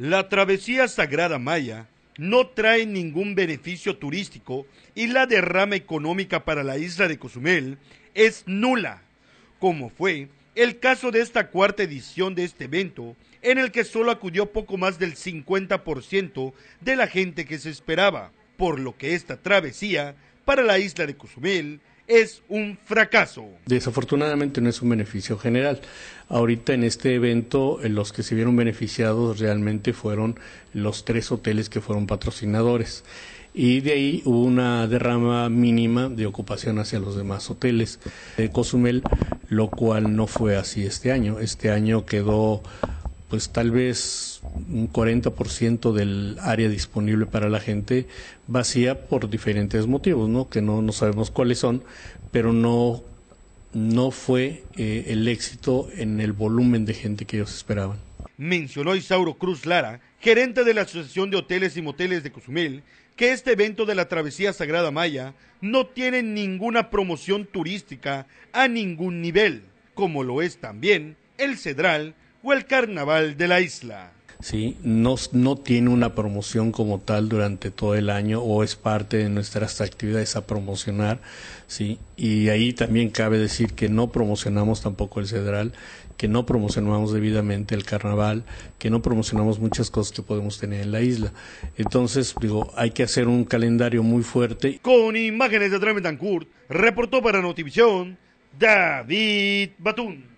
La travesía sagrada maya no trae ningún beneficio turístico y la derrama económica para la isla de Cozumel es nula, como fue el caso de esta cuarta edición de este evento, en el que solo acudió poco más del 50% de la gente que se esperaba, por lo que esta travesía para la isla de Cozumel es un fracaso. Desafortunadamente no es un beneficio general. Ahorita en este evento eh, los que se vieron beneficiados realmente fueron los tres hoteles que fueron patrocinadores y de ahí hubo una derrama mínima de ocupación hacia los demás hoteles de Cozumel, lo cual no fue así este año. Este año quedó pues tal vez un 40% del área disponible para la gente vacía por diferentes motivos, ¿no? Que no, no sabemos cuáles son, pero no, no fue eh, el éxito en el volumen de gente que ellos esperaban. Mencionó Isauro Cruz Lara, gerente de la Asociación de Hoteles y Moteles de Cozumel, que este evento de la Travesía Sagrada Maya no tiene ninguna promoción turística a ningún nivel, como lo es también el Cedral o el carnaval de la isla. Sí, no, tiene una promoción como tal durante todo el año o es parte de nuestras actividades a promocionar, sí, y ahí también cabe decir que no promocionamos tampoco el Cedral, que no promocionamos debidamente el carnaval, que no promocionamos muchas cosas que podemos tener en la isla. Entonces, digo, hay que hacer un calendario muy fuerte. Con imágenes de Trementancourt, reportó para Notivisión David Batún.